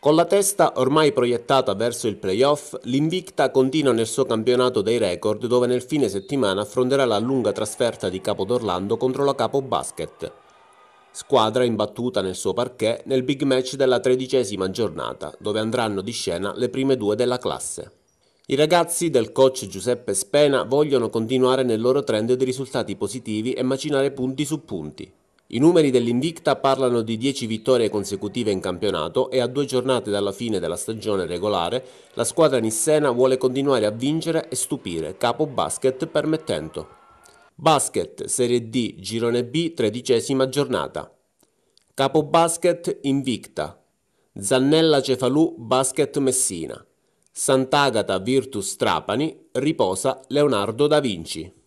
Con la testa ormai proiettata verso il playoff, l'Invicta continua nel suo campionato dei record dove nel fine settimana affronterà la lunga trasferta di Capo d'Orlando contro la Capo Basket, squadra imbattuta nel suo parquet nel big match della tredicesima giornata dove andranno di scena le prime due della classe. I ragazzi del coach Giuseppe Spena vogliono continuare nel loro trend di risultati positivi e macinare punti su punti. I numeri dell'Invicta parlano di 10 vittorie consecutive in campionato e a due giornate dalla fine della stagione regolare la squadra nissena vuole continuare a vincere e stupire, capo basket permettendo. Basket Serie D Girone B tredicesima giornata. Capo basket Invicta. Zannella Cefalù Basket Messina. Sant'Agata Virtus Trapani riposa Leonardo da Vinci.